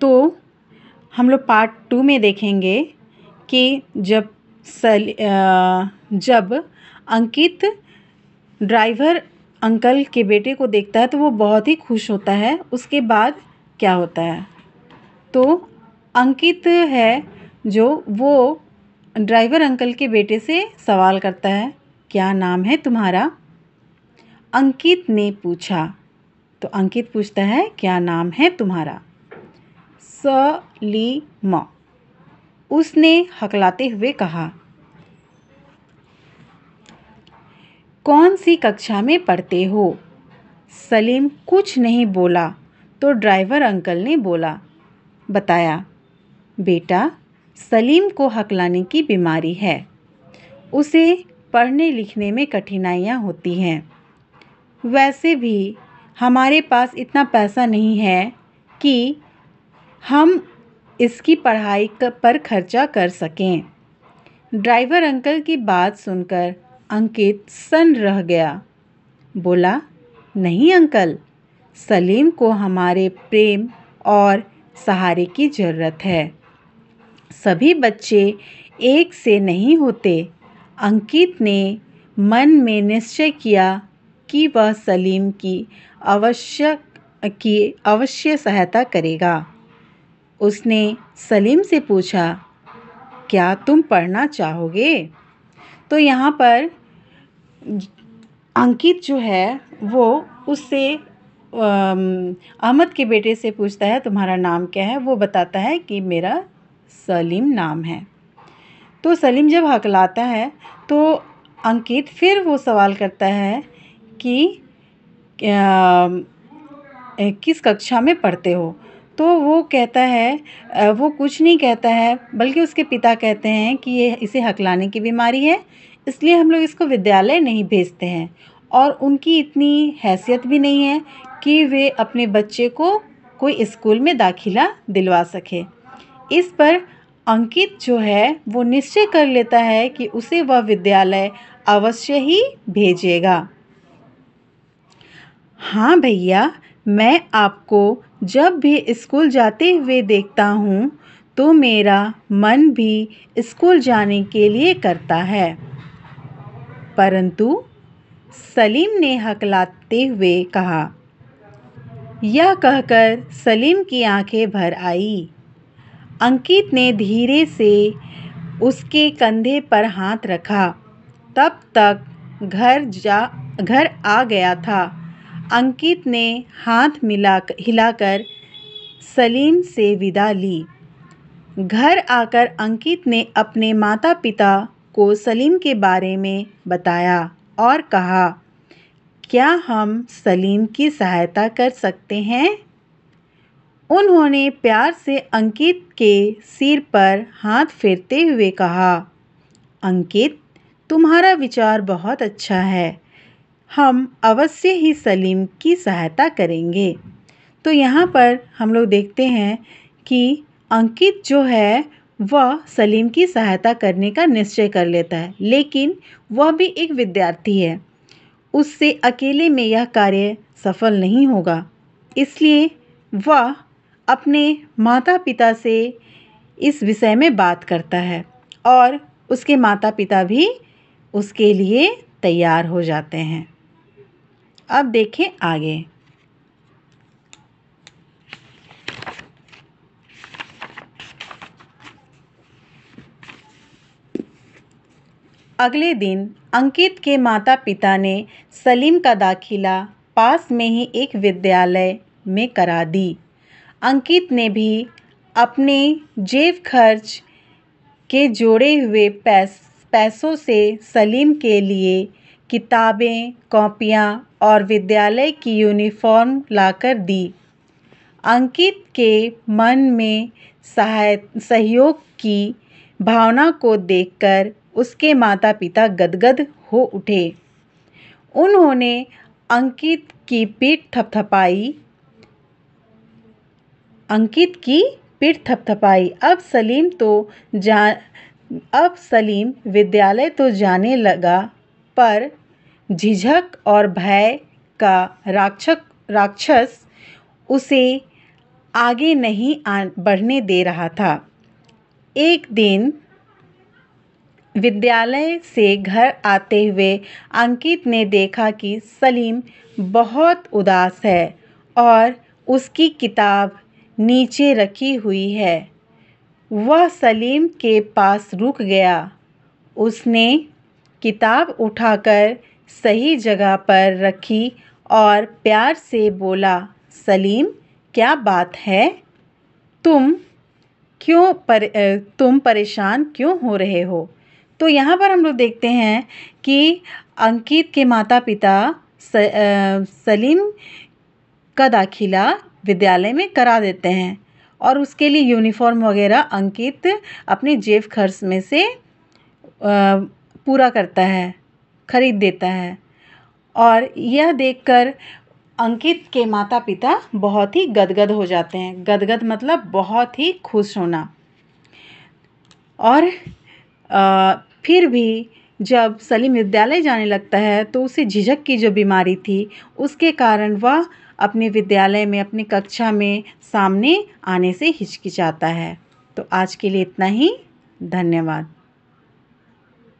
तो हम लोग पार्ट टू में देखेंगे कि जब सल जब अंकित ड्राइवर अंकल के बेटे को देखता है तो वो बहुत ही खुश होता है उसके बाद क्या होता है तो अंकित है जो वो ड्राइवर अंकल के बेटे से सवाल करता है क्या नाम है तुम्हारा अंकित ने पूछा तो अंकित पूछता है क्या नाम है तुम्हारा स ली म उसने हकलाते हुए कहा कौन सी कक्षा में पढ़ते हो सलीम कुछ नहीं बोला तो ड्राइवर अंकल ने बोला बताया बेटा सलीम को हकलाने की बीमारी है उसे पढ़ने लिखने में कठिनाइयाँ होती हैं वैसे भी हमारे पास इतना पैसा नहीं है कि हम इसकी पढ़ाई पर खर्चा कर सकें ड्राइवर अंकल की बात सुनकर अंकित सन्न रह गया बोला नहीं अंकल सलीम को हमारे प्रेम और सहारे की ज़रूरत है सभी बच्चे एक से नहीं होते अंकित ने मन में निश्चय किया कि वह सलीम की आवश्यक की अवश्य सहायता करेगा उसने सलीम से पूछा क्या तुम पढ़ना चाहोगे तो यहाँ पर अंकित जो है वो उससे अहमद के बेटे से पूछता है तुम्हारा नाम क्या है वो बताता है कि मेरा सलीम नाम है तो सलीम जब हकलाता है तो अंकित फिर वो सवाल करता है कि आ, किस कक्षा में पढ़ते हो तो वो कहता है वो कुछ नहीं कहता है बल्कि उसके पिता कहते हैं कि ये इसे हकलाने की बीमारी है इसलिए हम लोग इसको विद्यालय नहीं भेजते हैं और उनकी इतनी हैसियत भी नहीं है कि वे अपने बच्चे को कोई स्कूल में दाखिला दिलवा सके इस पर अंकित जो है वो निश्चय कर लेता है कि उसे वह विद्यालय अवश्य ही भेजेगा हाँ भैया मैं आपको जब भी स्कूल जाते हुए देखता हूँ तो मेरा मन भी स्कूल जाने के लिए करता है परंतु सलीम ने हकलाते हुए कहा यह कहकर सलीम की आंखें भर आई अंकित ने धीरे से उसके कंधे पर हाथ रखा तब तक घर जा घर आ गया था अंकित ने हाथ मिला हिलाकर सलीम से विदा ली घर आकर अंकित ने अपने माता पिता को सलीम के बारे में बताया और कहा क्या हम सलीम की सहायता कर सकते हैं उन्होंने प्यार से अंकित के सिर पर हाथ फेरते हुए कहा अंकित तुम्हारा विचार बहुत अच्छा है हम अवश्य ही सलीम की सहायता करेंगे तो यहाँ पर हम लोग देखते हैं कि अंकित जो है वह सलीम की सहायता करने का निश्चय कर लेता है लेकिन वह भी एक विद्यार्थी है उससे अकेले में यह कार्य सफल नहीं होगा इसलिए वह अपने माता पिता से इस विषय में बात करता है और उसके माता पिता भी उसके लिए तैयार हो जाते हैं अब देखें आगे अगले दिन अंकित के माता पिता ने सलीम का दाखिला पास में ही एक विद्यालय में करा दी अंकित ने भी अपने जेब खर्च के जोड़े हुए पैस पैसों से सलीम के लिए किताबें कॉपियाँ और विद्यालय की यूनिफॉर्म लाकर दी अंकित के मन में सहाय सहयोग की भावना को देखकर उसके माता पिता गदगद हो उठे उन्होंने अंकित की पीठ थपथपाई अंकित की पीठ थपथपाई अब सलीम तो जा अब सलीम विद्यालय तो जाने लगा पर झिझक और भय का राक्षक राक्षस उसे आगे नहीं आ बढ़ने दे रहा था एक दिन विद्यालय से घर आते हुए अंकित ने देखा कि सलीम बहुत उदास है और उसकी किताब नीचे रखी हुई है वह सलीम के पास रुक गया उसने किताब उठाकर सही जगह पर रखी और प्यार से बोला सलीम क्या बात है तुम क्यों पर तुम परेशान क्यों हो रहे हो तो यहाँ पर हम लोग देखते हैं कि अंकित के माता पिता स, आ, सलीम का दाखिला विद्यालय में करा देते हैं और उसके लिए यूनिफॉर्म वगैरह अंकित अपने जेब खर्च में से आ, पूरा करता है खरीद देता है और यह देखकर अंकित के माता पिता बहुत ही गदगद हो जाते हैं गदगद मतलब बहुत ही खुश होना और आ, फिर भी जब सलीम विद्यालय जाने लगता है तो उसे झिझक की जो बीमारी थी उसके कारण वह अपने विद्यालय में अपनी कक्षा में सामने आने से हिचकिचाता है तो आज के लिए इतना ही धन्यवाद